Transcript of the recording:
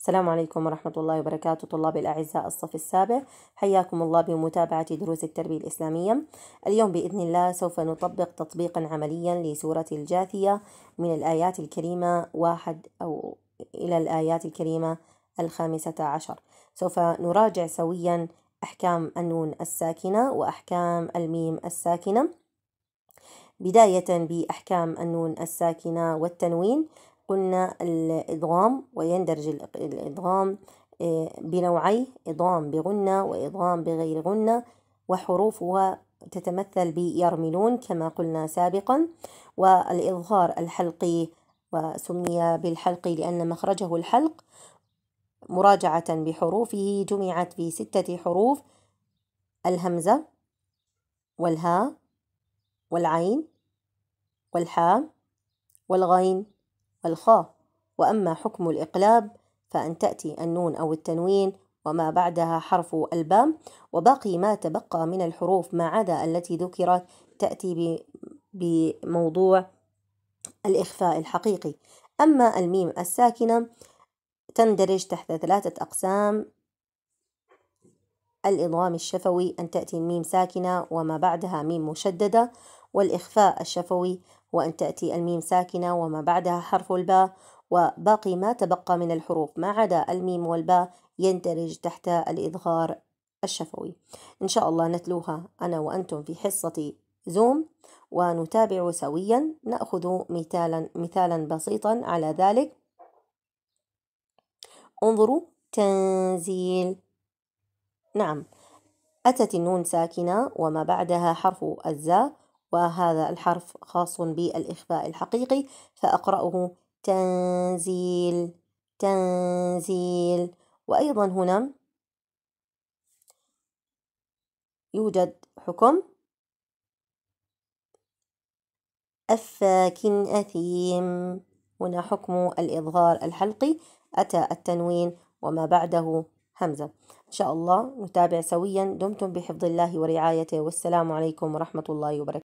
السلام عليكم ورحمة الله وبركاته طلابي الأعزاء الصف السابع حياكم الله بمتابعة دروس التربية الإسلامية اليوم بإذن الله سوف نطبق تطبيقا عمليا لسورة الجاثية من الآيات الكريمة واحد أو إلى الآيات الكريمة الخامسة عشر سوف نراجع سويا أحكام النون الساكنة وأحكام الميم الساكنة بداية بأحكام النون الساكنة والتنوين قلنا الإدغام ويندرج الإدغام آه، بنوعيه إدغام بغنة وإدغام بغير غنة وحروفها تتمثل بيرملون كما قلنا سابقا والإظهار الحلقي وسمي بالحلقي لأن مخرجه الحلق مراجعة بحروفه جمعت في ستة حروف الهمزة والهاء والعين والحاء والغين والخاء وأما حكم الإقلاب فأن تأتي النون أو التنوين وما بعدها حرف البام وباقي ما تبقى من الحروف ما عدا التي ذكرت تأتي بموضوع الإخفاء الحقيقي أما الميم الساكنة تندرج تحت ثلاثة أقسام الإضغام الشفوي أن تأتي الميم ساكنة وما بعدها ميم مشددة والإخفاء الشفوي وأن تأتي الميم ساكنة وما بعدها حرف الباء وباقي ما تبقى من الحروف ما عدا الميم والباء يندرج تحت الإظهار الشفوي إن شاء الله نتلوها أنا وأنتم في حصة زوم ونتابع سويا نأخذ مثالا مثالا بسيطا على ذلك انظروا تنزيل نعم أتت النون ساكنة وما بعدها حرف الزاء وهذا الحرف خاص بالإخفاء الحقيقي فأقرأه تنزيل تنزيل وأيضا هنا يوجد حكم أفاك أثيم هنا حكم الإظهار الحلقي أتى التنوين وما بعده همزة إن شاء الله نتابع سويا دمتم بحفظ الله ورعايته والسلام عليكم ورحمة الله وبركاته